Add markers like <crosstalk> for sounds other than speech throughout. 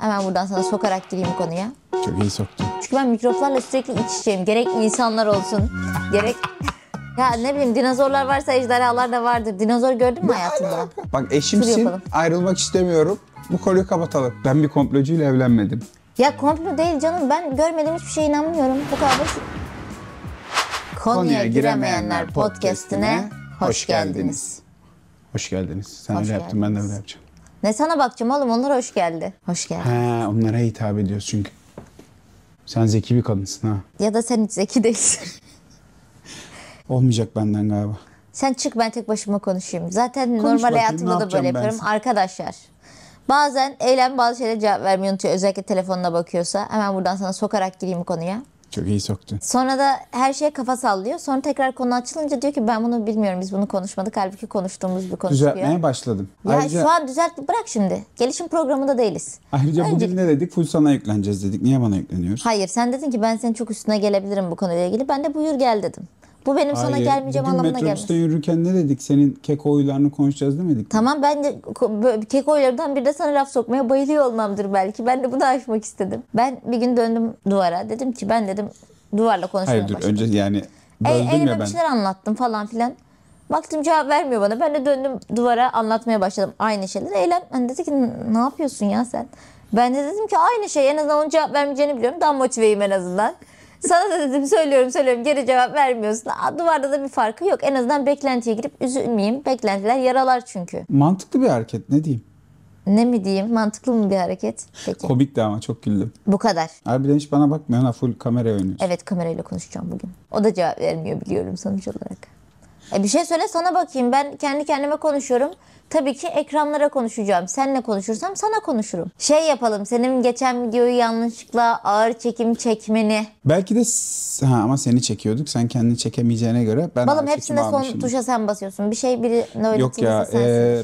Hemen buradan sana sokarak gireyim konuya. Çok iyi soktun. Çünkü ben mikroplarla sürekli iç içeyim. Gerek insanlar olsun, gerek... Ya ne bileyim dinozorlar varsa ejderhalar da vardır. Dinozor gördün mü hayatında? Bak eşimsin, ayrılmak istemiyorum. Bu konuyu kapatalım. Ben bir komplocuyla evlenmedim. Ya komplo değil canım. Ben görmediğim hiçbir şeye inanmıyorum. Bu kadar basit. Konuya Giremeyenler Podcast'ine hoş geldiniz. Hoş geldiniz. Sen Hoş öyle yaptın, ben de öyle yapacağım. Ne sana bakacağım oğlum onlar hoş geldi. Hoş geldi. He, onlara hitap ediyoruz çünkü. Sen zeki bir kadınsın ha. Ya da sen hiç zeki değilsin. <laughs> Olmayacak benden galiba. Sen çık ben tek başıma konuşayım. Zaten Konuş normal hayatımda da böyle yapıyorum. Ben. Arkadaşlar bazen eylem bazı şeylere cevap vermeyi unutuyor. Özellikle telefonuna bakıyorsa. Hemen buradan sana sokarak gireyim konuya. Çok iyi soktun. Sonra da her şeye kafa sallıyor. Sonra tekrar konu açılınca diyor ki ben bunu bilmiyorum biz bunu konuşmadık. Halbuki konuştuğumuz bir konu. Düzeltmeye başladım. Ya Ayrıca... şu an düzelt bırak şimdi. Gelişim programında değiliz. Ayrıca Önce... bugün ne dedik? Full sana yükleneceğiz dedik. Niye bana yükleniyoruz? Hayır sen dedin ki ben senin çok üstüne gelebilirim bu konuyla ilgili. Ben de buyur gel dedim. Bu benim Hayır. sana gelmeyeceğim Bugün anlamına gelmez. metrobüsten yürürken ne dedik? Senin keko oylarını konuşacağız demedik mi? Tamam ben de keko oylardan bir de sana laf sokmaya bayılıyor olmamdır belki. Ben de bunu aşmak istedim. Ben bir gün döndüm duvara. Dedim ki ben dedim duvarla konuşmaya Hayır dur başladım. önce yani böldüm e, ya ben. bir şeyler anlattım falan filan. Baktım cevap vermiyor bana. Ben de döndüm duvara anlatmaya başladım aynı şeyleri. Eylem hani dedi ki ne yapıyorsun ya sen? Ben de dedim ki aynı şey en azından onun cevap vermeyeceğini biliyorum. Daha motiveyim en azından. Sana da dedim söylüyorum söylüyorum geri cevap vermiyorsun. Aa, duvarda da bir farkı yok. En azından beklentiye girip üzülmeyeyim. Beklentiler yaralar çünkü. Mantıklı bir hareket ne diyeyim? Ne mi diyeyim? Mantıklı mı bir hareket? Peki. Komik de ama çok güldüm. Bu kadar. Harbiden hiç bana bakmıyor. Ha full kamera oynuyorsun. Evet kamerayla konuşacağım bugün. O da cevap vermiyor biliyorum sonuç olarak. E bir şey söyle sana bakayım. Ben kendi kendime konuşuyorum. Tabii ki ekranlara konuşacağım. Seninle konuşursam sana konuşurum. Şey yapalım senin geçen videoyu yanlışlıkla ağır çekim çekmeni. Belki de ha, ama seni çekiyorduk. Sen kendini çekemeyeceğine göre ben Balım ağır çekimi hepsine son almışım. tuşa sen basıyorsun. Bir şey birine öyle Yok ya e,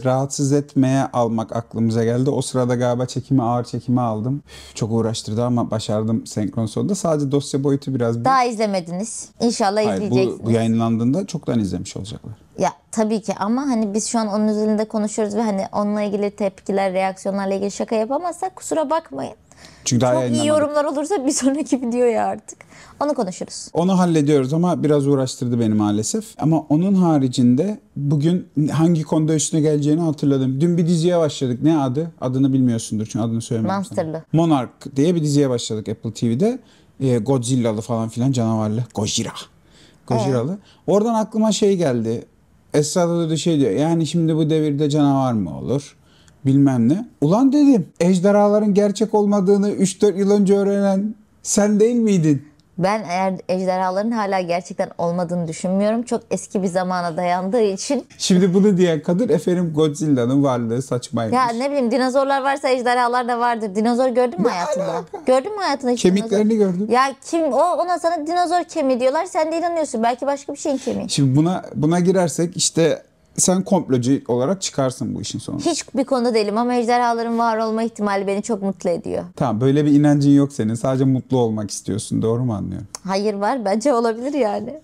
rahatsız etmeye almak aklımıza geldi. O sırada galiba çekimi ağır çekimi aldım. Üf, çok uğraştırdı ama başardım senkron sonunda. Sadece dosya boyutu biraz büyük. Daha izlemediniz. İnşallah Hayır, bu, izleyeceksiniz. bu yayınlandığında çoktan izlemiş olacaklar. Ya tabii ki ama hani biz şu an onun üzerinde konuşuyoruz ve hani onunla ilgili tepkiler, reaksiyonlarla ilgili şaka yapamazsak kusura bakmayın. Çünkü daha Çok iyi yorumlar olursa bir sonraki videoya artık. Onu konuşuruz. Onu hallediyoruz ama biraz uğraştırdı beni maalesef. Ama onun haricinde bugün hangi konuda üstüne geleceğini hatırladım. Dün bir diziye başladık. Ne adı? Adını bilmiyorsundur çünkü adını söylemedim. sana. Monsterlı. Monarch diye bir diziye başladık Apple TV'de. Ee, Godzilla'lı falan filan canavarlı. Gojira. Ee. Gojira'lı. Oradan aklıma şey geldi. Esra'da da şey diyor. Yani şimdi bu devirde canavar mı olur? Bilmem ne. Ulan dedim. Ejderhaların gerçek olmadığını 3-4 yıl önce öğrenen sen değil miydin? Ben eğer ejderhaların hala gerçekten olmadığını düşünmüyorum. Çok eski bir zamana dayandığı için. Şimdi bunu diyen kadın efendim Godzilla'nın varlığı saçmaymış. Ya ne bileyim dinozorlar varsa ejderhalar da vardır. Dinozor gördün mü hayatında? Gördün mü hayatında Kemiklerini dinozor? gördüm. Ya kim o ona sana dinozor kemiği diyorlar. Sen de inanıyorsun. Belki başka bir şeyin kemiği. Şimdi buna buna girersek işte sen komplocu olarak çıkarsın bu işin sonunda. Hiç bir konuda değilim ama ejderhaların var olma ihtimali beni çok mutlu ediyor. Tamam böyle bir inancın yok senin. Sadece mutlu olmak istiyorsun. Doğru mu anlıyorum? Hayır var. Bence olabilir yani.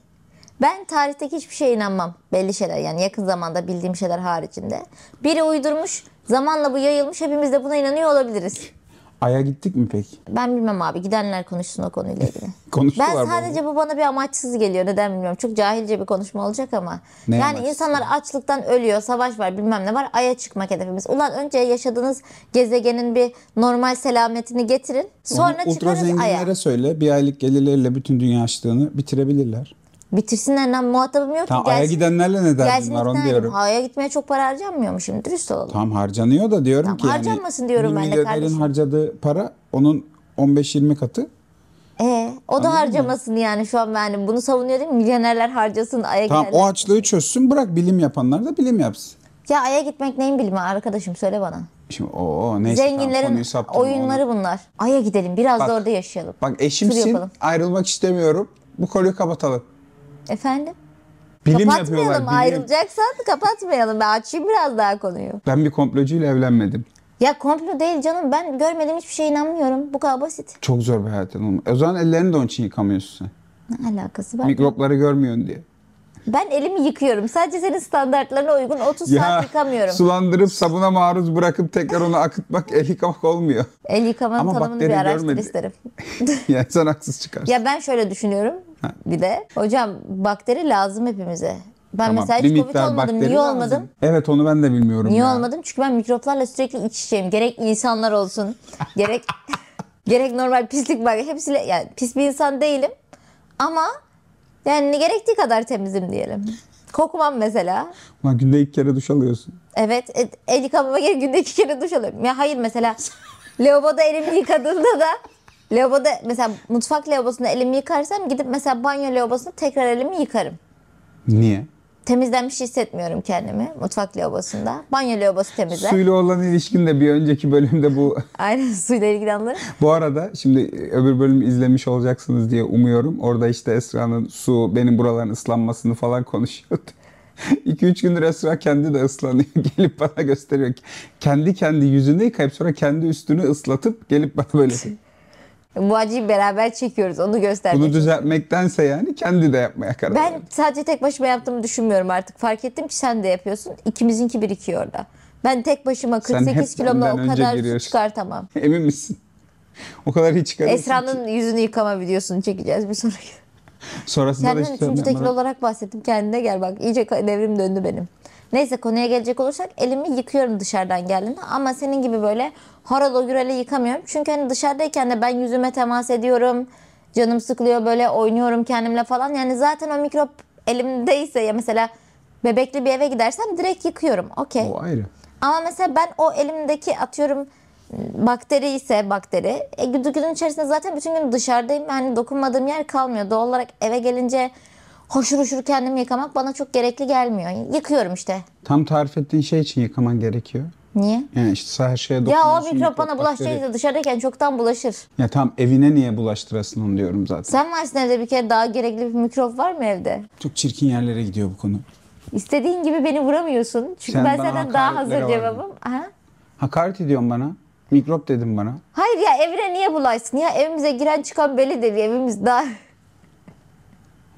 Ben tarihteki hiçbir şeye inanmam. Belli şeyler yani yakın zamanda bildiğim şeyler haricinde. Biri uydurmuş, zamanla bu yayılmış. Hepimiz de buna inanıyor olabiliriz. Ay'a gittik mi pek? Ben bilmem abi. Gidenler konuşsun o konuyla ilgili. <laughs> Konuştular Ben sadece bu bana bir amaçsız geliyor. Neden bilmiyorum. Çok cahilce bir konuşma olacak ama. Ne yani amaçsız? insanlar açlıktan ölüyor. Savaş var bilmem ne var. Ay'a çıkmak hedefimiz. Ulan önce yaşadığınız gezegenin bir normal selametini getirin. Sonra Onu çıkarız Ay'a. zenginlere söyle. Bir aylık gelirleriyle bütün dünya açlığını bitirebilirler. Bitirsinler lan muhatabım yok ki. Gelsin, aya gidenlerle ne derdin var onu diyorum. Aya gitmeye çok para harcanmıyor mu şimdi dürüst olalım. Tam harcanıyor da diyorum tamam, ki. Hani harcanmasın yani, diyorum ben de kardeşim. harcadığı para onun 15-20 katı. Ee, o Anladın da harcamasın mı? yani şu an yani bunu savunuyor değil mi? Milyonerler harcasın aya Tamam o açlığı çözsün bırak bilim yapanlar da bilim yapsın. Ya aya gitmek neyin bilimi arkadaşım söyle bana. Şimdi o neyse Zenginlerin tamam, oyunları onu. bunlar. Aya gidelim biraz bak, da orada yaşayalım. Bak eşimsin ayrılmak istemiyorum. Bu konuyu kapatalım. Efendim? Bilim kapatmayalım ayrılacaksan kapatmayalım. Ben açayım biraz daha konuyu. Ben bir komplocuyla evlenmedim. Ya komplo değil canım. Ben görmediğim hiçbir şeye inanmıyorum. Bu kadar basit. Çok zor bir hayatın olma. O zaman ellerini de onun için yıkamıyorsun sen. Ne alakası var? Mikropları görmüyorsun diye. Ben elimi yıkıyorum. Sadece senin standartlarına uygun 30 ya, saat yıkamıyorum. Sulandırıp sabuna maruz bırakıp tekrar onu akıtmak el yıkamak olmuyor. El yıkamanın Ama tanımını bir araştır görmedi. isterim. <laughs> Ya sen haksız çıkarsın. Ya ben şöyle düşünüyorum ha. bir de. Hocam bakteri lazım hepimize. Ben tamam, mesela hiç Covid olmadım. Niye lazım? olmadım? Evet onu ben de bilmiyorum. Niye ya. olmadım? Çünkü ben mikroplarla sürekli iç içeyim. Gerek insanlar olsun. gerek <laughs> gerek normal pislik var. hepsiyle yani pis bir insan değilim. Ama yani gerektiği kadar temizim diyelim. Kokmam mesela. Ulan günde iki kere duş alıyorsun. Evet. E, el yıkamama gerek günde iki kere duş alıyorum. Ya hayır mesela lavaboda elimi yıkadığımda da lavaboda mesela mutfak lavabosunda elimi yıkarsam gidip mesela banyo lavabosunda tekrar elimi yıkarım. Niye? temizlenmiş hissetmiyorum kendimi mutfak lavabosunda. Banyo lavabosu temizler. Suyla olan ilişkin de bir önceki bölümde bu. <laughs> Aynen suyla ilgili anları. bu arada şimdi e, öbür bölümü izlemiş olacaksınız diye umuyorum. Orada işte Esra'nın su benim buraların ıslanmasını falan konuşuyordu. 2-3 <laughs> gündür Esra kendi de ıslanıyor. <laughs> Gelip bana gösteriyor. Kendi kendi yüzünü yıkayıp sonra kendi üstünü ıslatıp gelip bana böyle bu acıyı beraber çekiyoruz. Onu göstermek. Bunu düzeltmektense yani kendi de yapmaya karar Ben verdim. sadece tek başıma yaptığımı düşünmüyorum artık. Fark ettim ki sen de yapıyorsun. İkimizinki birikiyor da. Ben tek başıma 48 kilomla o kadar su giriyorsun. çıkartamam. <laughs> Emin misin? O kadar iyi çıkarırsın. ki. Esra'nın yüzünü yıkama videosunu çekeceğiz bir sonraki. Sonrasında da Senden hiç üçüncü dönmem. tekil olarak bahsettim. Kendine gel bak. İyice devrim döndü benim. Neyse konuya gelecek olursak elimi yıkıyorum dışarıdan geldiğinde ama senin gibi böyle harala gürele yıkamıyorum. Çünkü hani dışarıdayken de ben yüzüme temas ediyorum. Canım sıkılıyor böyle oynuyorum kendimle falan. Yani zaten o mikrop elimdeyse ya mesela bebekli bir eve gidersem direkt yıkıyorum. Okey. O ayrı. Ama mesela ben o elimdeki atıyorum ıı, bakteri ise bakteri. E, gün içerisinde zaten bütün gün dışarıdayım. Yani dokunmadığım yer kalmıyor. Doğal olarak eve gelince haşır huşur kendimi yıkamak bana çok gerekli gelmiyor. Yıkıyorum işte. Tam tarif ettiğin şey için yıkaman gerekiyor. Niye? Yani işte her şeye Ya o mikrop bana bulaşacak dışarıdayken çoktan bulaşır. Ya tam evine niye bulaştırasın onu diyorum zaten. Sen varsın evde bir kere daha gerekli bir mikrop var mı evde? Çok çirkin yerlere gidiyor bu konu. İstediğin gibi beni vuramıyorsun. Çünkü Sen ben senden daha hazır cevabım. Aha. Hakaret ediyorsun bana. Mikrop dedim bana. Hayır ya evine niye bulaşsın ya evimize giren çıkan belli de evimiz daha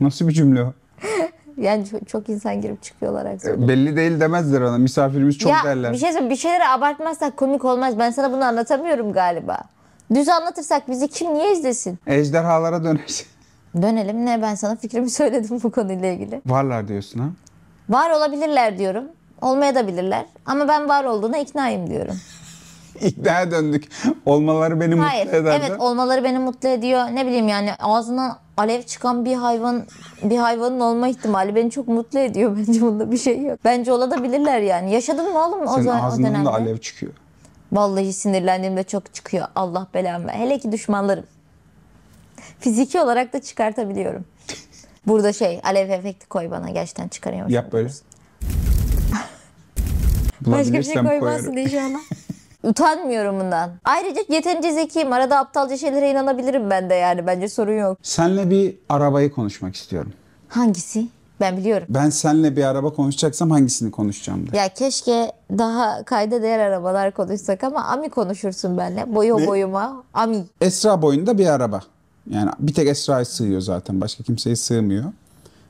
Nasıl bir cümle o? <laughs> yani çok insan girip çıkıyorlar aksiyonda. E, belli değil demezler ona. Misafirimiz çok ya, derler. Bir şey söyleyeyim. Bir şeyleri abartmazsak komik olmaz. Ben sana bunu anlatamıyorum galiba. Düz anlatırsak bizi kim niye izlesin? Ejderhalara dönersin. <laughs> Dönelim ne ben sana fikrimi <laughs> söyledim bu konuyla ilgili. Varlar diyorsun ha? Var olabilirler diyorum. Olmaya da bilirler. Ama ben var olduğuna iknaim diyorum. <laughs> İknaya döndük. Olmaları beni Hayır, mutlu eder. Evet olmaları beni mutlu ediyor. Ne bileyim yani ağzından alev çıkan bir hayvan bir hayvanın olma ihtimali beni çok mutlu ediyor. <laughs> Bence bunda bir şey yok. Bence olabilirler yani. Yaşadın mı oğlum o, zaman, Senin ağzından da alev çıkıyor. Vallahi sinirlendiğimde çok çıkıyor. Allah belamı. Hele ki düşmanlarım. Fiziki olarak da çıkartabiliyorum. <laughs> Burada şey alev efekti koy bana gerçekten çıkarıyormuş. Yap böyle. Başka bir şey koymazsın inşallah. Utanmıyorum bundan. Ayrıca yeterince zekiyim. Arada aptalca şeylere inanabilirim ben de yani. Bence sorun yok. Senle bir arabayı konuşmak istiyorum. Hangisi? Ben biliyorum. Ben senle bir araba konuşacaksam hangisini konuşacağım diye. Ya keşke daha kayda değer arabalar konuşsak ama Ami konuşursun benimle. Boyu Ve boyuma Ami. Esra boyunda bir araba. Yani bir tek Esra'ya sığıyor zaten. Başka kimseye sığmıyor.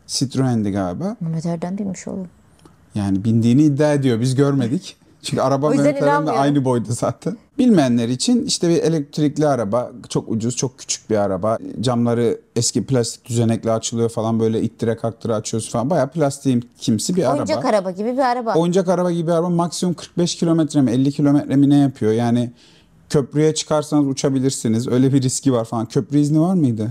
Citroen'di galiba. Mehmet Erdem binmiş oğlum. Yani bindiğini iddia ediyor. Biz görmedik. Çünkü araba mevkilerinde aynı boyda zaten. Bilmeyenler için işte bir elektrikli araba, çok ucuz, çok küçük bir araba. Camları eski plastik düzenekle açılıyor falan böyle ittire kaktıra açıyoruz falan. Bayağı plastiğim kimsi bir Oyuncak araba. Oyuncak araba gibi bir araba. Oyuncak araba gibi bir araba maksimum 45 kilometre mi 50 kilometre mi ne yapıyor? Yani köprüye çıkarsanız uçabilirsiniz. Öyle bir riski var falan. Köprü izni var mıydı?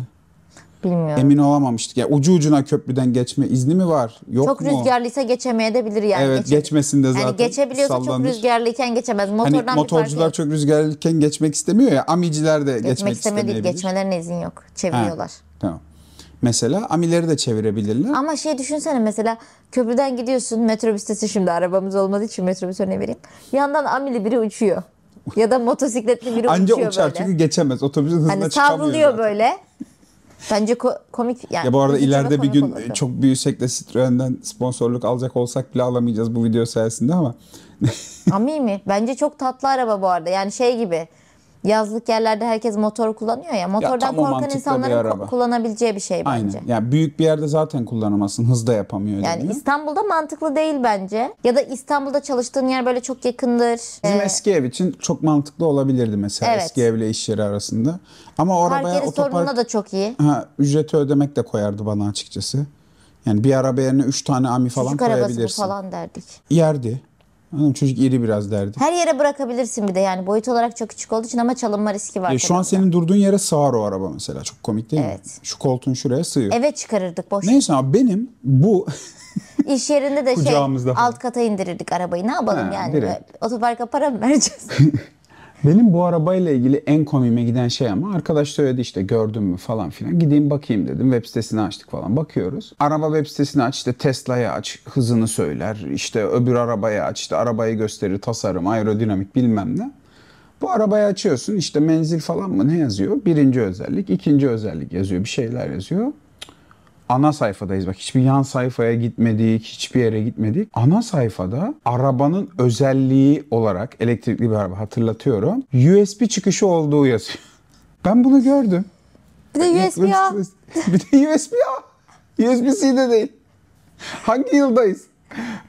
Bilmiyorum. Emin olamamıştık. Ya ucu ucuna köprüden geçme izni mi var? Yok çok mu? Çok rüzgarlıysa geçemeyebilir yani. Evet geçe... de zaten yani Geçebiliyorsa sallanır. çok rüzgarlıyken geçemez. Hani Motordan hani motorcular çok rüzgarlıyken geçmek istemiyor ya. Amiciler de geçmek, geçmek istemeyebilir. Geçmelerine izin yok. Çeviriyorlar. Ha, tamam. Mesela amileri de çevirebilirler. Ama şey düşünsene mesela köprüden gidiyorsun metrobüstesi şimdi arabamız olmadığı için metrobüs örneği vereyim. Yandan amili biri uçuyor. Ya da motosikletli biri Anca uçuyor uçar böyle. çünkü geçemez. Otobüsün hızına hani çıkamıyor. zaten. böyle. Bence ko- komik yani. Ya bu arada ileride bir gün olurdu. çok büyüsek de Citroen'den sponsorluk alacak olsak bile alamayacağız bu video sayesinde ama. Ami mi? Bence çok tatlı araba bu arada. Yani şey gibi yazlık yerlerde herkes motor kullanıyor ya. Motordan ya korkan insanların ku- kullanabileceği bir şey bence. Aynen. Yani büyük bir yerde zaten kullanamazsın. Hız da yapamıyor. Yani deniyor. İstanbul'da mantıklı değil bence. Ya da İstanbul'da çalıştığın yer böyle çok yakındır. Bizim ee, eski ev için çok mantıklı olabilirdi mesela evet. eski evle iş yeri arasında. Ama o arabaya Park otopark... da çok iyi. Ha, ücreti ödemek de koyardı bana açıkçası. Yani bir araba yerine 3 tane ami falan Çocuk koyabilirsin. Çocuk arabası falan derdik. Yerdi. Hanım çocuk iri biraz derdi. Her yere bırakabilirsin bir de yani boyut olarak çok küçük olduğu için ama çalınma riski var. E, şu an senin durduğun yere sığar o araba mesela. Çok komik değil mi? Evet. Şu koltuğun şuraya sığıyor. Eve çıkarırdık boş. Neyse abi benim bu <laughs> İş yerinde de şey alt kata indirirdik arabayı. Ne yapalım Ha, yani? direkt. Otoparka para mı vereceğiz? <laughs> Benim bu arabayla ilgili en komime giden şey ama arkadaş söyledi işte gördün mü falan filan. Gideyim bakayım dedim. Web sitesini açtık falan. Bakıyoruz. Araba web sitesini aç işte Tesla'ya aç hızını söyler. İşte öbür arabaya aç işte arabayı gösterir tasarım, aerodinamik bilmem ne. Bu arabayı açıyorsun işte menzil falan mı ne yazıyor? Birinci özellik, ikinci özellik yazıyor. Bir şeyler yazıyor ana sayfadayız. Bak hiçbir yan sayfaya gitmedik, hiçbir yere gitmedik. Ana sayfada arabanın özelliği olarak elektrikli bir araba hatırlatıyorum. USB çıkışı olduğu yazıyor. <laughs> Ben bunu gördüm. Bir de USB-A. bir de USB-A. USB-C de değil. Hangi yıldayız?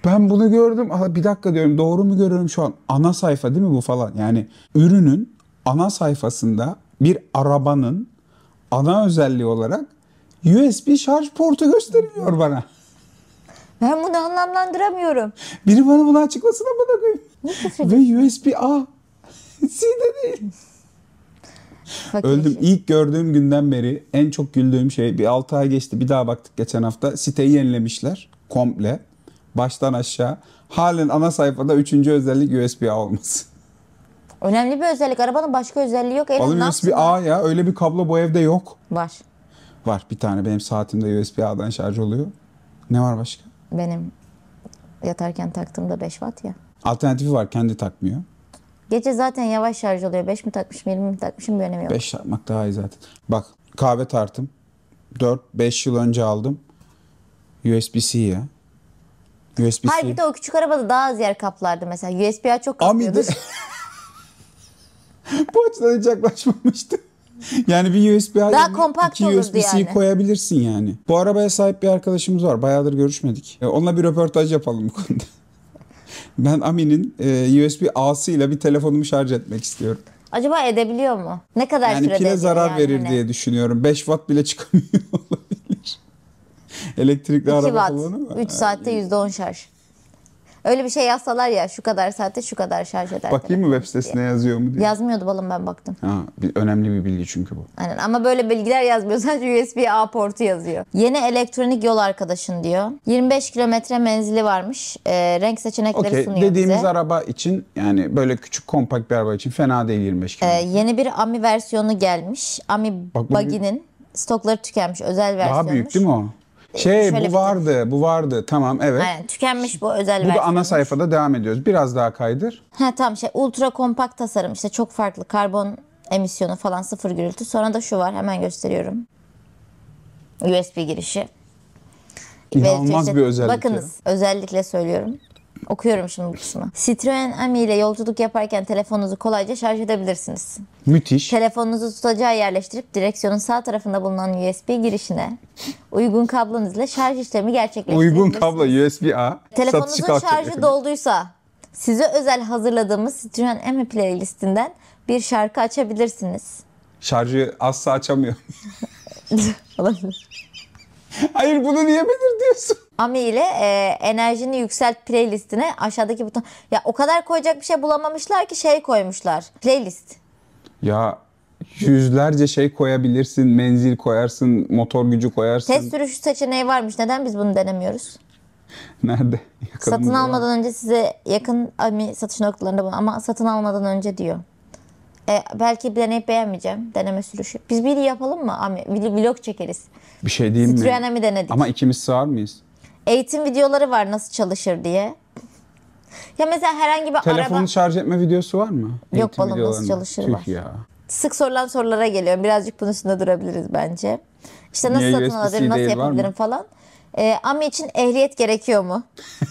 Ben bunu gördüm. Aha, bir dakika diyorum doğru mu görüyorum şu an? Ana sayfa değil mi bu falan? Yani ürünün ana sayfasında bir arabanın ana özelliği olarak USB şarj portu göstermiyor bana. Ben bunu anlamlandıramıyorum. Biri bana bunu açıklasın ama da koyayım. Ve USB-A. <laughs> C'de değil. Fakir Öldüm. Şey. İlk gördüğüm günden beri en çok güldüğüm şey bir 6 ay geçti. Bir daha baktık geçen hafta. Siteyi yenilemişler komple. Baştan aşağı. Halen ana sayfada üçüncü özellik USB-A olması. Önemli bir özellik. Arabanın başka özelliği yok. Elin Oğlum USB-A ya. Öyle bir kablo bu evde yok. Var. Var bir tane benim saatimde USB-A'dan şarj oluyor. Ne var başka? Benim yatarken taktığımda 5 watt ya. Alternatifi var kendi takmıyor. Gece zaten yavaş şarj oluyor. 5 mi takmışım 20 mi takmışım bir önemi yok. 5 takmak daha iyi zaten. Bak kahve tartım 4-5 yıl önce aldım. USB-C ya. USB-C. Hayır bir de o küçük arabada daha az yer kaplardı mesela. USB-A çok kaplıyordu. Amide... <laughs> Bu açıdan hiç yaklaşmamıştı. <laughs> yani bir USB Daha kompakt iki USB-C yani. koyabilirsin yani. Bu arabaya sahip bir arkadaşımız var. Bayağıdır görüşmedik. E, onunla bir röportaj yapalım bu konuda. <laughs> ben Amin'in e, usb ile bir telefonumu şarj etmek istiyorum. Acaba edebiliyor mu? Ne kadar yani sürede? Pile zarar yani verir hani? diye düşünüyorum. 5 watt bile çıkamıyor <laughs> olabilir. Elektrikli araba watt. kullanıyor. 3 saatte %10 şarj. Öyle bir şey yazsalar ya şu kadar saatte şu kadar şarj eder. Bakayım mı web sitesine yazıyor mu diye. Yazmıyordu balım ben baktım. Ha, bir, önemli bir bilgi çünkü bu. Aynen ama böyle bilgiler yazmıyor <laughs> sadece USB A portu yazıyor. Yeni elektronik yol arkadaşın diyor. 25 kilometre menzili varmış. E, renk seçenekleri okay, sunuyor dediğimiz bize. araba için yani böyle küçük kompakt bir araba için fena değil 25 ee, kilometre. yeni bir AMI versiyonu gelmiş. AMI Bak, stokları tükenmiş özel versiyonmuş. Daha büyük değil mi o? Şey Şöyle bu vardı, bu vardı. Tamam evet. Aynen, tükenmiş bu özel Bu da ana sayfada devam ediyoruz. Biraz daha kaydır. Ha tamam şey ultra kompakt tasarım işte çok farklı karbon emisyonu falan sıfır gürültü. Sonra da şu var hemen gösteriyorum. USB girişi. İnanılmaz Ve işte- bir özellik Bakınız özellikle söylüyorum. Okuyorum şimdi bu kısmı. Citroen Ami ile yolculuk yaparken telefonunuzu kolayca şarj edebilirsiniz. Müthiş. Telefonunuzu tutacağı yerleştirip direksiyonun sağ tarafında bulunan USB girişine uygun kablonuzla şarj işlemi gerçekleştirebilirsiniz. Uygun kablo USB-A. Telefonunuzun Satışık şarjı altyapı. dolduysa size özel hazırladığımız Citroen Ami playlistinden bir şarkı açabilirsiniz. Şarjı azsa açamıyor. <laughs> Olabilir. Hayır bunu niye belirtiyorsun? Ami ile e, enerjini yükselt playlistine aşağıdaki buton. Ya o kadar koyacak bir şey bulamamışlar ki şey koymuşlar. Playlist. Ya yüzlerce şey koyabilirsin. Menzil koyarsın, motor gücü koyarsın. Test sürüşü seçeneği varmış. Neden biz bunu denemiyoruz? Nerede? <laughs> Yakınımız satın almadan var. önce size yakın Ami satış noktalarında bunu ama satın almadan önce diyor. E, belki deneyip beğenmeyeceğim. Deneme sürüşü. Biz bir yapalım mı? Ami, vlog çekeriz. Bir şey diyeyim Citroen mi? Citroen denedik. Ama ikimiz sığar mıyız? eğitim videoları var nasıl çalışır diye. Ya mesela herhangi bir Telefonu araba... Telefonu şarj etme videosu var mı? Eğitim Yok oğlum nasıl çalışır var. ya. Sık sorulan sorulara geliyorum. Birazcık bunun üstünde durabiliriz bence. İşte nasıl Niye satın alabilirim, nasıl yapabilirim falan. Ee, AMI için ehliyet gerekiyor mu? <laughs>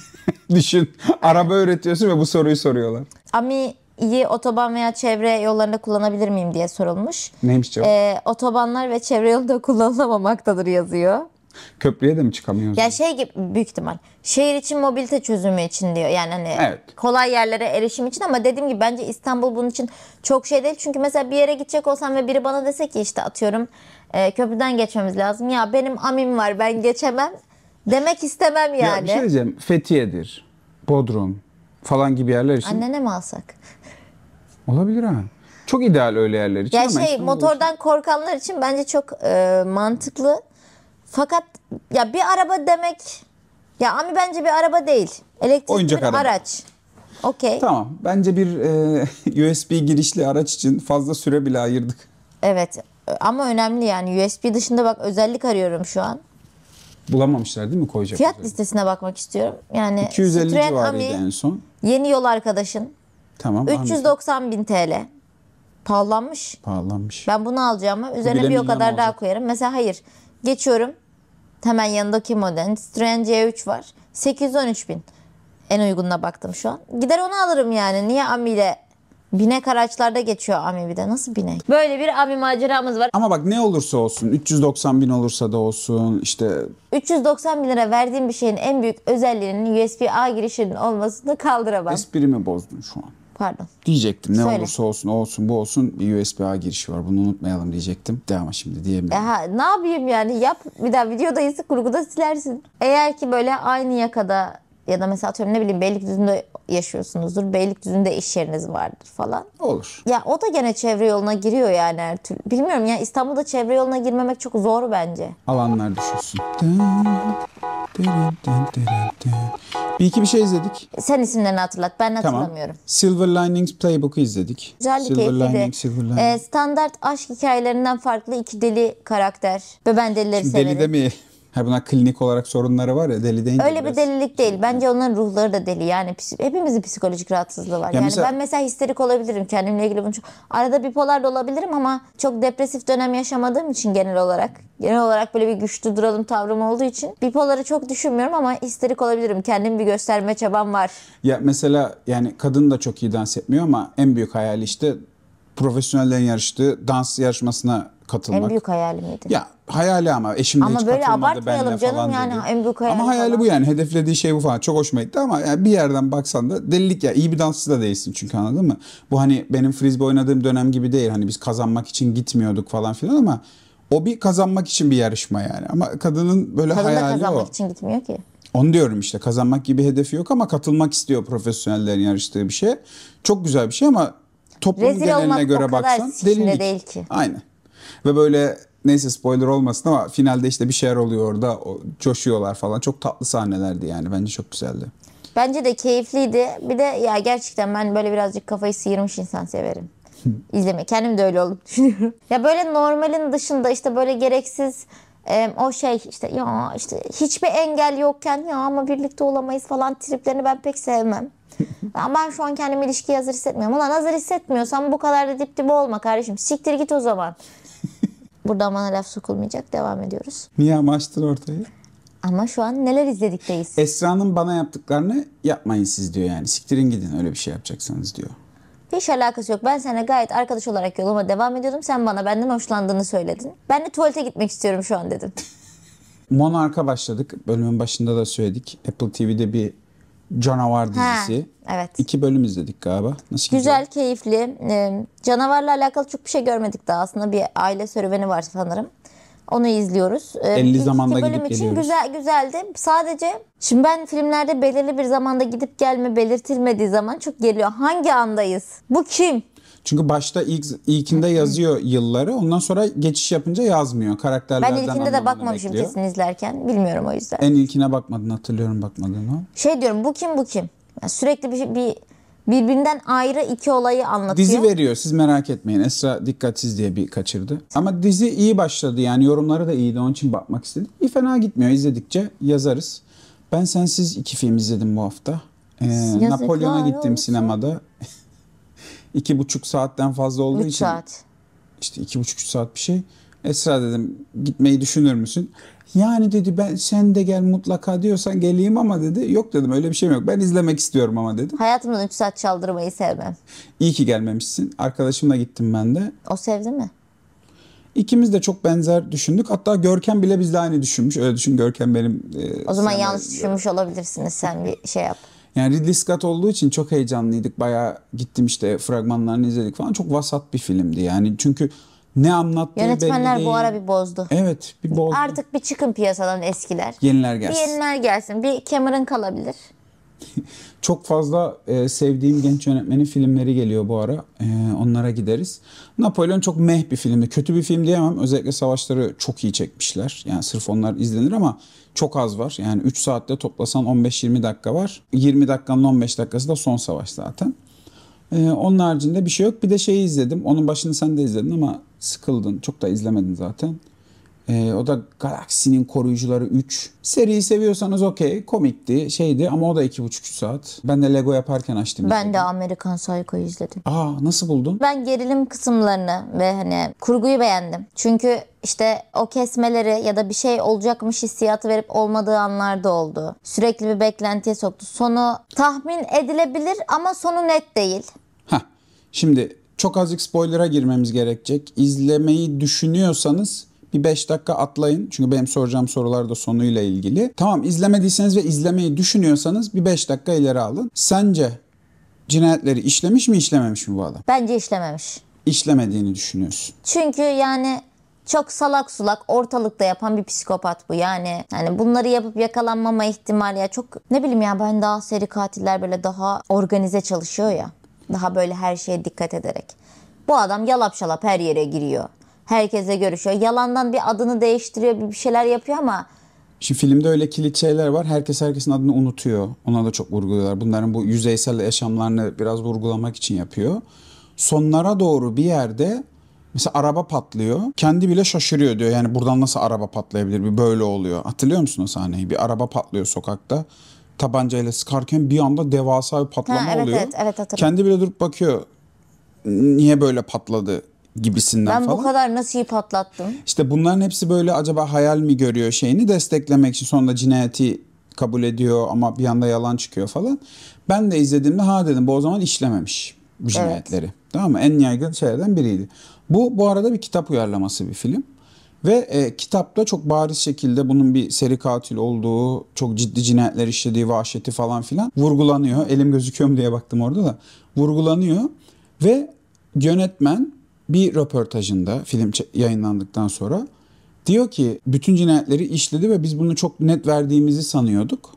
Düşün. Araba öğretiyorsun ve bu soruyu soruyorlar. AMI iyi otoban veya çevre yollarında kullanabilir miyim diye sorulmuş. Neymiş cevap? Ee, otobanlar ve çevre yolunda <laughs> kullanılamamaktadır yazıyor. Köprüye de mi çıkamıyoruz? Ya şey gibi büyük ihtimal. Şehir için mobilite çözümü için diyor. Yani hani evet. kolay yerlere erişim için ama dediğim gibi bence İstanbul bunun için çok şey değil. Çünkü mesela bir yere gidecek olsam ve biri bana dese ki işte atıyorum e, köprüden geçmemiz lazım. Ya benim amim var ben geçemem. Demek istemem yani. Ya bir şey diyeceğim. Fethiye'dir. Bodrum falan gibi yerler için. Annene mi alsak? Olabilir ha. Çok ideal öyle yerler için. Ya ama şey motordan için. korkanlar için bence çok e, mantıklı. Fakat ya bir araba demek ya Ami bence bir araba değil. Elektrikli Oyuncak bir araba. araç. Okey. Tamam. Bence bir e, USB <laughs> girişli araç için fazla süre bile ayırdık. Evet. Ama önemli yani USB dışında bak özellik arıyorum şu an. Bulamamışlar değil mi koyacak? Fiyat özellik. listesine bakmak istiyorum. Yani 250 Citroen civarıydı Ami, en son. Yeni yol arkadaşın. Tamam. 390 bin TL. Pahalanmış. Pahalanmış. Ben bunu alacağım ama üzerine bir o kadar olacak. daha koyarım. Mesela hayır. Geçiyorum. Hemen yanındaki model Strange c 3 var. 813 bin. En uygununa baktım şu an. Gider onu alırım yani. Niye Ami ile Binek araçlarda geçiyor Ami bir de. Nasıl binek? Böyle bir Ami maceramız var. Ama bak ne olursa olsun 390 bin olursa da olsun işte. 390 bin lira verdiğim bir şeyin en büyük özelliğinin USB-A girişinin olmasını kaldıramam. Esprimi bozdun şu an. Pardon. Diyecektim ne Söyle. olursa olsun o olsun bu olsun bir USB-A girişi var bunu unutmayalım diyecektim. De şimdi diyemiyorum. Aha, e ne yapayım yani yap bir daha videodayız kurguda silersin. Eğer ki böyle aynı yakada ya da mesela atıyorum ne bileyim düzünde yaşıyorsunuzdur. Beylikdüzü'nde iş yeriniz vardır falan. Olur. Ya o da gene çevre yoluna giriyor yani her türlü. Bilmiyorum ya İstanbul'da çevre yoluna girmemek çok zor bence. Alanlar düşünsün. Bir iki bir şey izledik. Sen isimlerini hatırlat. Ben hatırlamıyorum. Tamam. Silver Linings Playbook'u izledik. Güzeldi, Silver Linings, Silver Linings. Ee, standart aşk hikayelerinden farklı iki deli karakter. Ve ben delileri Şimdi severim. Deli demeyelim. Ha buna klinik olarak sorunları var ya deli değil. Öyle biraz. bir delilik değil. Şey, Bence onların ruhları da deli. Yani hepimizin psikolojik rahatsızlığı var. Ya yani mesela, ben mesela histerik olabilirim kendimle ilgili. Bunu çok, arada bipolar da olabilirim ama çok depresif dönem yaşamadığım için genel olarak genel olarak böyle bir güçlü duralım tavrım olduğu için bipoları çok düşünmüyorum ama histerik olabilirim. Kendim bir gösterme çabam var. Ya mesela yani kadın da çok iyi dans etmiyor ama en büyük hayali işte profesyonellerin yarıştığı dans yarışmasına katılmak. En büyük hayalimiydi. Ya hayali ama eşimle ama hiç böyle katılmadı benle canım falan yani dedi. en büyük hayali Ama hayali falan. bu yani hedeflediği şey bu falan. Çok hoşuma gitti ama yani bir yerden baksan da delilik ya iyi bir dansçı da değilsin çünkü anladın mı? Bu hani benim frisbee oynadığım dönem gibi değil. Hani biz kazanmak için gitmiyorduk falan filan ama o bir kazanmak için bir yarışma yani. Ama kadının böyle Kadın hayali o. Kadın da kazanmak o. için gitmiyor ki. Onu diyorum işte kazanmak gibi hedefi yok ama katılmak istiyor profesyonellerin yarıştığı bir şey. Çok güzel bir şey ama toplum Rezil geneline göre baksan delilik. değil ki. Aynen. Ve böyle neyse spoiler olmasın ama finalde işte bir şeyler oluyor orada o, coşuyorlar falan. Çok tatlı sahnelerdi yani bence çok güzeldi. Bence de keyifliydi. Bir de ya gerçekten ben böyle birazcık kafayı sıyırmış insan severim. <laughs> İzleme. Kendim de öyle oldum <laughs> ya böyle normalin dışında işte böyle gereksiz e, o şey işte ya işte hiçbir engel yokken ya ama birlikte olamayız falan triplerini ben pek sevmem. Ben ben şu an kendimi ilişkiye hazır hissetmiyorum. Ulan hazır hissetmiyorsan bu kadar da dip dibe olma kardeşim. Siktir git o zaman. <laughs> Burada bana laf sokulmayacak. Devam ediyoruz. Niye amaçtır ortaya? Ama şu an neler izledikteyiz. Esra'nın bana yaptıklarını yapmayın siz diyor yani. Siktirin gidin öyle bir şey yapacaksanız diyor. Hiç alakası yok. Ben sana gayet arkadaş olarak yoluma devam ediyordum. Sen bana benden hoşlandığını söyledin. Ben de tuvalete gitmek istiyorum şu an dedim. <laughs> Monarch'a başladık. Bölümün başında da söyledik. Apple TV'de bir Canavar dizisi. Ha, evet. İki bölüm izledik galiba. Nasıl güzel, güzel. keyifli. Ee, canavarla alakalı çok bir şey görmedik daha aslında. Bir aile serüveni var sanırım. Onu izliyoruz. Ee, 50 ilk zamanda iki bölüm gidip için geliyoruz. güzel güzeldi. Sadece şimdi ben filmlerde belirli bir zamanda gidip gelme belirtilmediği zaman çok geliyor. Hangi andayız? Bu kim? Çünkü başta ilk ilkinde yazıyor yılları. Ondan sonra geçiş yapınca yazmıyor. Karakterlerden Ben ilkinde de bakmamışım bekliyor. kesin izlerken. Bilmiyorum o yüzden. En ilkine bakmadın hatırlıyorum bakmadığını. Şey diyorum bu kim bu kim? Yani sürekli bir, şey, bir birbirinden ayrı iki olayı anlatıyor. Dizi veriyor siz merak etmeyin. Esra dikkatsiz diye bir kaçırdı. Ama dizi iyi başladı yani yorumları da iyiydi onun için bakmak istedim. İyi fena gitmiyor izledikçe yazarız. Ben sensiz iki film izledim bu hafta. Ee, Napolyon'a gittim olsun. sinemada iki buçuk saatten fazla olduğu üç için. saat. İşte iki buçuk üç saat bir şey. Esra dedim gitmeyi düşünür müsün? Yani dedi ben sen de gel mutlaka diyorsan geleyim ama dedi. Yok dedim öyle bir şey yok. Ben izlemek istiyorum ama dedim. Hayatımdan 3 saat çaldırmayı sevmem. İyi ki gelmemişsin. Arkadaşımla gittim ben de. O sevdi mi? İkimiz de çok benzer düşündük. Hatta Görkem bile bizle aynı düşünmüş. Öyle düşün Görkem benim. E, o zaman yanlış düşünmüş olabilirsiniz. Sen bir şey yap. Yani Ridley Scott olduğu için çok heyecanlıydık. Bayağı gittim işte fragmanlarını izledik falan. Çok vasat bir filmdi yani. Çünkü ne anlattığı Yönetmenler belli bu ara bir bozdu. Evet bir bozdu. Artık bir çıkın piyasadan eskiler. Yeniler gelsin. Bir yeniler gelsin. Bir Cameron kalabilir. <laughs> Çok fazla e, sevdiğim genç yönetmenin filmleri geliyor bu ara. E, onlara gideriz. Napolyon çok meh bir filmdi. Kötü bir film diyemem. Özellikle savaşları çok iyi çekmişler. Yani sırf onlar izlenir ama çok az var. Yani 3 saatte toplasan 15-20 dakika var. 20 dakikanın 15 dakikası da son savaş zaten. Ee, onun haricinde bir şey yok. Bir de şeyi izledim. Onun başını sen de izledin ama sıkıldın. Çok da izlemedin zaten. E, o da Galaxy'nin Koruyucuları 3. Seriyi seviyorsanız okey. Komikti, şeydi ama o da 2,5 saat. Ben de Lego yaparken açtım. Ben izledim. de Amerikan Psycho'yu izledim. Aa nasıl buldun? Ben gerilim kısımlarını ve hani kurguyu beğendim. Çünkü işte o kesmeleri ya da bir şey olacakmış hissiyatı verip olmadığı anlarda oldu. Sürekli bir beklentiye soktu. Sonu tahmin edilebilir ama sonu net değil. Heh. Şimdi çok azıcık spoiler'a girmemiz gerekecek. İzlemeyi düşünüyorsanız bir 5 dakika atlayın. Çünkü benim soracağım sorular da sonuyla ilgili. Tamam izlemediyseniz ve izlemeyi düşünüyorsanız bir 5 dakika ileri alın. Sence cinayetleri işlemiş mi işlememiş mi bu adam? Bence işlememiş. İşlemediğini düşünüyorsun. Çünkü yani çok salak sulak ortalıkta yapan bir psikopat bu yani. Yani bunları yapıp yakalanmama ihtimali ya çok ne bileyim ya ben daha seri katiller böyle daha organize çalışıyor ya. Daha böyle her şeye dikkat ederek. Bu adam yalap şalap her yere giriyor herkese görüşüyor. Yalandan bir adını değiştiriyor, bir şeyler yapıyor ama Şimdi filmde öyle kilit şeyler var. Herkes herkesin adını unutuyor. Ona da çok vurguluyorlar. Bunların bu yüzeysel yaşamlarını biraz vurgulamak için yapıyor. Sonlara doğru bir yerde mesela araba patlıyor. Kendi bile şaşırıyor diyor. Yani buradan nasıl araba patlayabilir? Bir böyle oluyor. Hatırlıyor musun o sahneyi? Bir araba patlıyor sokakta. Tabancayla sıkarken bir anda devasa bir patlama ha, evet, oluyor. Evet, evet, hatırladım. Kendi bile durup bakıyor. Niye böyle patladı gibisinden ben falan. Ben bu kadar nasıl iyi patlattım? İşte bunların hepsi böyle acaba hayal mi görüyor şeyini desteklemek için sonunda cinayeti kabul ediyor ama bir anda yalan çıkıyor falan. Ben de izlediğimde ha dedim bu o zaman işlememiş cinayetleri. Evet. Tamam mı? En yaygın şeylerden biriydi. Bu bu arada bir kitap uyarlaması bir film. Ve e, kitapta çok bariz şekilde bunun bir seri katil olduğu, çok ciddi cinayetler işlediği, vahşeti falan filan vurgulanıyor. Elim gözüküyor mu diye baktım orada da. Vurgulanıyor ve yönetmen bir röportajında film yayınlandıktan sonra diyor ki bütün cinayetleri işledi ve biz bunu çok net verdiğimizi sanıyorduk.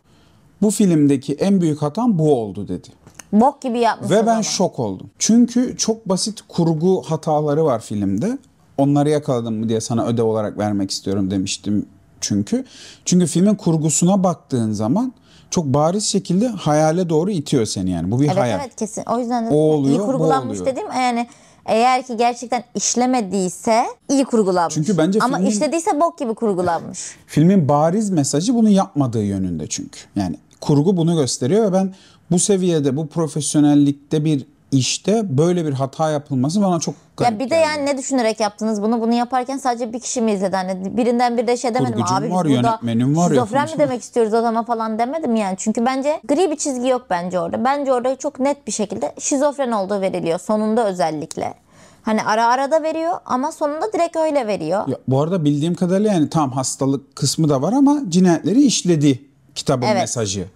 Bu filmdeki en büyük hatam bu oldu dedi. Bok gibi yapmış. Ve ben ama. şok oldum. Çünkü çok basit kurgu hataları var filmde. Onları yakaladım mı diye sana ödev olarak vermek istiyorum demiştim çünkü. Çünkü filmin kurgusuna baktığın zaman çok bariz şekilde hayale doğru itiyor seni yani. Bu bir evet, hayal. Evet kesin. O yüzden o oluyor, iyi kurgulanmış dedim yani eğer ki gerçekten işlemediyse iyi kurgulanmış. Çünkü bence Ama işlediyse bok gibi kurgulanmış. <laughs> Filmin bariz mesajı bunu yapmadığı yönünde çünkü. Yani kurgu bunu gösteriyor ve ben bu seviyede bu profesyonellikte bir işte böyle bir hata yapılması bana çok garip. Ya bir de geldi. yani ne düşünerek yaptınız bunu? Bunu yaparken sadece bir kişi mi izledi? Hani birinden bir de şey demedim Kurgucum abi var, biz burada var, şizofren mi demek istiyoruz adama falan demedim yani. Çünkü bence gri bir çizgi yok bence orada. Bence orada çok net bir şekilde şizofren olduğu veriliyor sonunda özellikle. Hani ara ara da veriyor ama sonunda direkt öyle veriyor. Ya, bu arada bildiğim kadarıyla yani tam hastalık kısmı da var ama cinayetleri işledi kitabın evet. mesajı.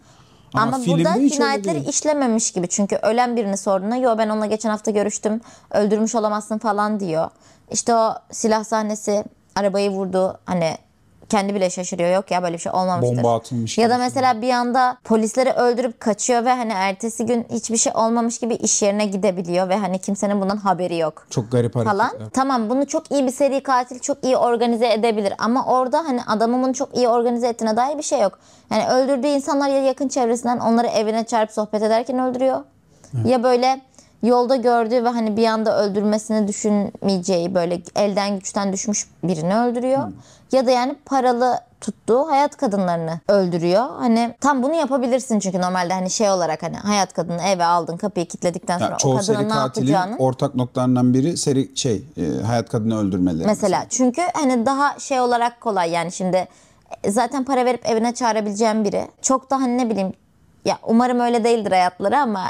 Ama, Ama burada cinayetleri işlememiş gibi. Çünkü ölen birini sorduğuna yo ben onunla geçen hafta görüştüm öldürmüş olamazsın falan diyor. İşte o silah sahnesi arabayı vurdu hani kendi bile şaşırıyor. Yok ya böyle bir şey olmamıştır. Bomba atılmış. Ya da mesela bir anda polisleri öldürüp kaçıyor ve hani ertesi gün hiçbir şey olmamış gibi iş yerine gidebiliyor ve hani kimsenin bundan haberi yok. Çok garip hareketler. Falan. Tamam bunu çok iyi bir seri katil çok iyi organize edebilir ama orada hani adamın bunu çok iyi organize ettiğine dair bir şey yok. Yani öldürdüğü insanlar ya yakın çevresinden onları evine çarp sohbet ederken öldürüyor. Evet. Ya böyle yolda gördüğü ve hani bir anda öldürmesini düşünmeyeceği böyle elden güçten düşmüş birini öldürüyor. Hmm ya da yani paralı tuttuğu hayat kadınlarını öldürüyor. Hani tam bunu yapabilirsin çünkü normalde hani şey olarak hani hayat kadını eve aldın kapıyı kilitledikten sonra yani o kadına ne yapacağını. ortak noktalarından biri seri şey e, hayat kadını öldürmeleri. Mesela, mesela çünkü hani daha şey olarak kolay yani şimdi e, zaten para verip evine çağırabileceğim biri. Çok da hani ne bileyim ya umarım öyle değildir hayatları ama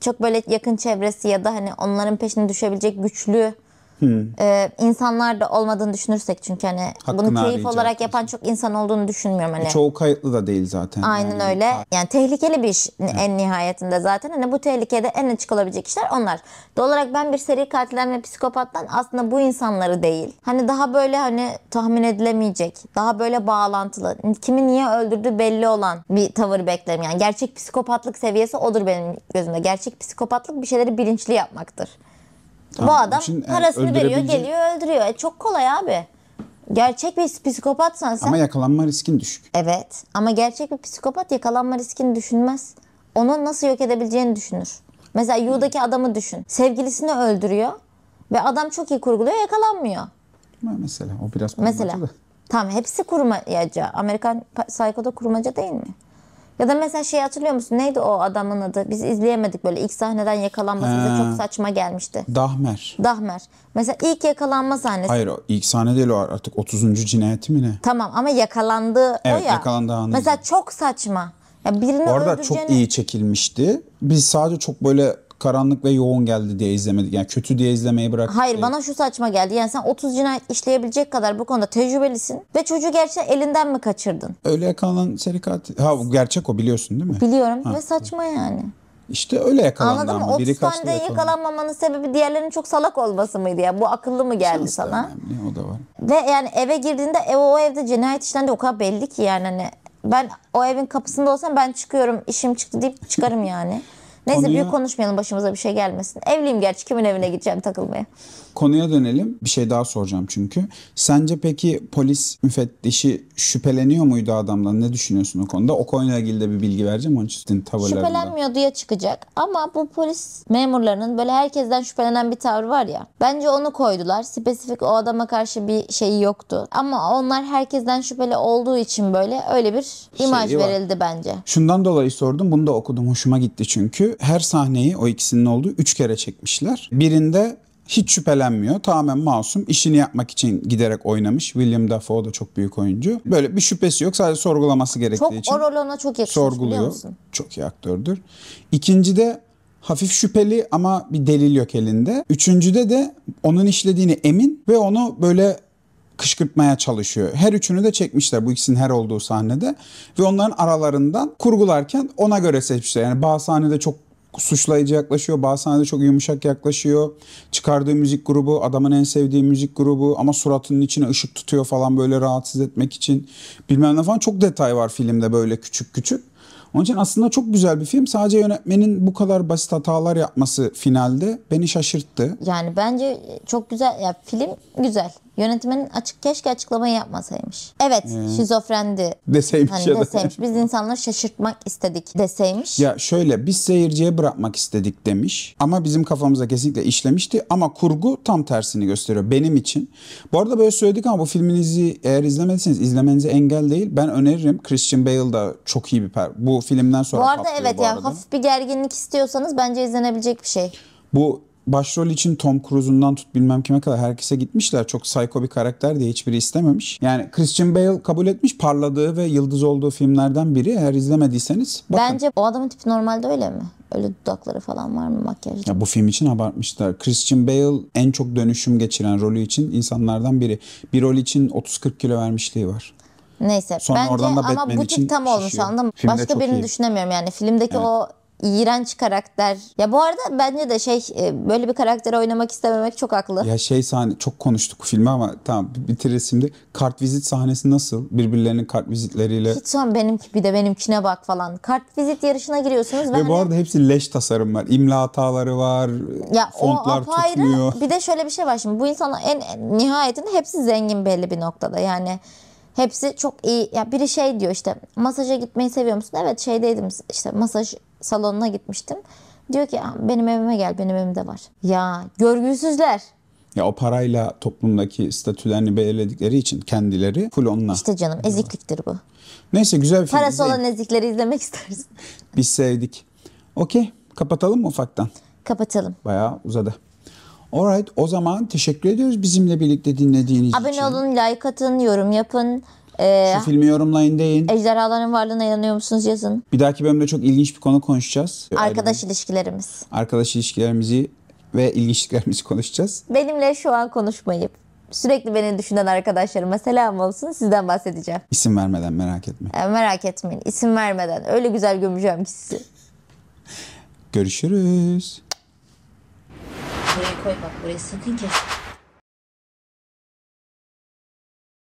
çok böyle yakın çevresi ya da hani onların peşine düşebilecek güçlü Hmm. Ee, insanlar da olmadığını düşünürsek çünkü hani Hakkını bunu keyif olarak yapan çok insan olduğunu düşünmüyorum hani. E, çoğu kayıtlı da değil zaten. Aynen yani. öyle. Yani tehlikeli bir iş evet. en nihayetinde zaten. Hani bu tehlikede en açık olabilecek işler onlar. Doğal olarak ben bir seri katilden ve psikopattan aslında bu insanları değil. Hani daha böyle hani tahmin edilemeyecek, daha böyle bağlantılı, kimi niye öldürdüğü belli olan bir tavır beklerim. Yani gerçek psikopatlık seviyesi odur benim gözümde. Gerçek psikopatlık bir şeyleri bilinçli yapmaktır. Tamam, Bu adam için, e, parasını veriyor, geliyor öldürüyor. E, çok kolay abi. Gerçek bir psikopatsan sen. Ama yakalanma riskin düşük. Evet ama gerçek bir psikopat yakalanma riskini düşünmez. Onu nasıl yok edebileceğini düşünür. Mesela Yu'daki adamı düşün. Sevgilisini öldürüyor ve adam çok iyi kurguluyor yakalanmıyor. mesela o biraz Mesela. Da. Tamam hepsi kurmaca. Amerikan Psycho'da kurmaca değil mi? Ya da mesela şey hatırlıyor musun? Neydi o adamın adı? Biz izleyemedik böyle ilk sahneden yakalanması He. bize çok saçma gelmişti. Dahmer. Dahmer. Mesela ilk yakalanma sahnesi. Hayır o ilk sahne değil o artık 30. cinayeti mi ne? Tamam ama yakalandı Evet o ya. yakalandığı anı. Mesela çok saçma. Ya birini Orada öldüreceğini... çok iyi çekilmişti. Biz sadece çok böyle karanlık ve yoğun geldi diye izlemedik. Yani kötü diye izlemeyi bıraktık. Hayır bana şu saçma geldi. Yani sen 30 cinayet işleyebilecek kadar bu konuda tecrübelisin ve çocuğu gerçekten elinden mi kaçırdın? Öyle yakalanan seri katil. Ha gerçek o biliyorsun değil mi? Biliyorum ha. ve saçma yani. İşte öyle yakalandı Anladın ama. mı? 30 de yakalanmamanın sebebi diğerlerinin çok salak olması mıydı ya? Bu akıllı mı geldi Şans sana? Önemli, o da var. Ve yani eve girdiğinde ev o evde cinayet işlendi o kadar belli ki yani hani ben o evin kapısında olsam ben çıkıyorum işim çıktı deyip çıkarım yani. <laughs> Neyse Konuya... büyük konuşmayalım başımıza bir şey gelmesin. Evliyim gerçi kimin evine gideceğim takılmaya. Konuya dönelim. Bir şey daha soracağım çünkü. Sence peki polis müfettişi şüpheleniyor muydu adamdan? Ne düşünüyorsun o konuda? O konuyla ilgili de bir bilgi vereceğim onun için tavırlarında. Şüphelenmiyor diye çıkacak. Ama bu polis memurlarının böyle herkesten şüphelenen bir tavrı var ya. Bence onu koydular. Spesifik o adama karşı bir şeyi yoktu. Ama onlar herkesten şüpheli olduğu için böyle öyle bir imaj Şeyi var. verildi bence. Şundan dolayı sordum. Bunu da okudum. Hoşuma gitti çünkü. Her sahneyi o ikisinin olduğu üç kere çekmişler. Birinde hiç şüphelenmiyor. Tamamen masum. İşini yapmak için giderek oynamış. William Dafoe da çok büyük oyuncu. Böyle bir şüphesi yok. Sadece sorgulaması gerektiği çok, için. Çok o rol ona çok yakışmış Sorguluyor. musun? Çok iyi aktördür. İkinci de hafif şüpheli ama bir delil yok elinde. Üçüncüde de onun işlediğini emin ve onu böyle kışkırtmaya çalışıyor. Her üçünü de çekmişler bu ikisinin her olduğu sahnede ve onların aralarından kurgularken ona göre seçmişler. Yani bazı sahnede çok suçlayıcı yaklaşıyor. Bazen de çok yumuşak yaklaşıyor. Çıkardığı müzik grubu adamın en sevdiği müzik grubu ama suratının içine ışık tutuyor falan böyle rahatsız etmek için. Bilmem ne falan çok detay var filmde böyle küçük küçük. Onun için aslında çok güzel bir film. Sadece yönetmenin bu kadar basit hatalar yapması finalde beni şaşırttı. Yani bence çok güzel. Ya film güzel. Yönetmenin açık keşke açıklamayı yapmasaymış. Evet hmm. şizofrendi. Deseymiş hani ya Deseymiş. Biz insanları şaşırtmak istedik deseymiş. Ya şöyle biz seyirciye bırakmak istedik demiş. Ama bizim kafamıza kesinlikle işlemişti. Ama kurgu tam tersini gösteriyor benim için. Bu arada böyle söyledik ama bu filminizi eğer izlemediyseniz izlemenize engel değil. Ben öneririm. Christian Bale da çok iyi bir per. Bu filmden sonra Bu arada evet bu arada. yani hafif bir gerginlik istiyorsanız bence izlenebilecek bir şey. Bu başrol için Tom Cruise'undan tut bilmem kime kadar herkese gitmişler. Çok psycho bir karakter diye hiçbiri istememiş. Yani Christian Bale kabul etmiş parladığı ve yıldız olduğu filmlerden biri. Eğer izlemediyseniz bakın. Bence o adamın tipi normalde öyle mi? Öyle dudakları falan var mı makyajda? Ya bu film için abartmışlar. Christian Bale en çok dönüşüm geçiren rolü için insanlardan biri. Bir rol için 30-40 kilo vermişliği var. Neyse. Sonra Bence, oradan da ama bu tip tam olmuş anladım. Başka birini iyi. düşünemiyorum yani. Filmdeki evet. o iğrenç karakter. Ya bu arada bence de şey e, böyle bir karakteri oynamak istememek çok haklı. Ya şey sahne çok konuştuk filmi ama tamam bitiririz şimdi. Kartvizit sahnesi nasıl? Birbirlerinin kartvizitleriyle. Hiç son benimki bir de benimkine bak falan. Kartvizit yarışına giriyorsunuz. Ve, ve hani... bu arada hepsi leş tasarım var. İmla hataları var. Ya fontlar o apayrı, tutmuyor. Bir de şöyle bir şey var şimdi. Bu insanlar en, en nihayetinde hepsi zengin belli bir noktada. Yani hepsi çok iyi. Ya biri şey diyor işte masaja gitmeyi seviyor musun? Evet şeydeydim işte masaj salonuna gitmiştim. Diyor ki benim evime gel benim evimde var. Ya görgüsüzler. Ya o parayla toplumdaki statülerini belirledikleri için kendileri full onunla. İşte canım ezikliktir bu. Neyse güzel bir film. Parası olan ezikleri izlemek isteriz. <laughs> Biz sevdik. Okey kapatalım mı ufaktan? Kapatalım. Bayağı uzadı. Alright o zaman teşekkür ediyoruz bizimle birlikte dinlediğiniz Abone için. Abone olun, like atın, yorum yapın. Ee, Şu filmi yorumlayın deyin. Ejderhaların varlığına inanıyor musunuz yazın. Bir dahaki bölümde çok ilginç bir konu konuşacağız. Ee, Arkadaş Ayrıca. ilişkilerimiz. Arkadaş ilişkilerimizi ve ilginçliklerimizi konuşacağız. Benimle şu an konuşmayıp sürekli beni düşünen arkadaşlarıma selam olsun. Sizden bahsedeceğim. İsim vermeden merak etme. Yani merak etmeyin. isim vermeden. Öyle güzel gömeceğim ki sizi. Görüşürüz. Buraya koy bak. Burayı sakın kes.